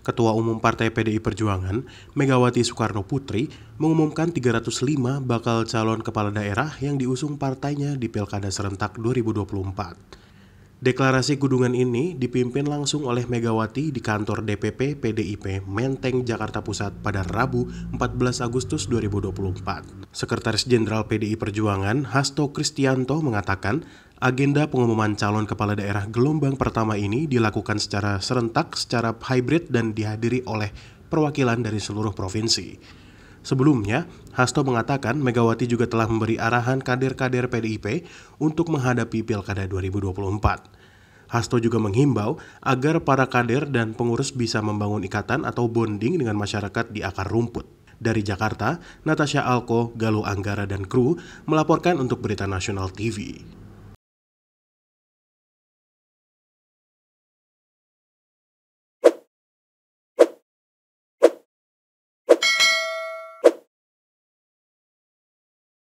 Ketua Umum Partai PDI Perjuangan, Megawati Soekarno Putri, mengumumkan 305 bakal calon kepala daerah yang diusung partainya di Pilkada Serentak 2024. Deklarasi gudungan ini dipimpin langsung oleh Megawati di kantor DPP PDIP Menteng, Jakarta Pusat pada Rabu 14 Agustus 2024. Sekretaris Jenderal PDI Perjuangan, Hasto Kristianto, mengatakan Agenda pengumuman calon kepala daerah gelombang pertama ini dilakukan secara serentak, secara hybrid, dan dihadiri oleh perwakilan dari seluruh provinsi. Sebelumnya, Hasto mengatakan Megawati juga telah memberi arahan kader-kader PDIP untuk menghadapi Pilkada 2024. Hasto juga menghimbau agar para kader dan pengurus bisa membangun ikatan atau bonding dengan masyarakat di akar rumput. Dari Jakarta, Natasha Alko, Galuh Anggara, dan kru melaporkan untuk Berita Nasional TV.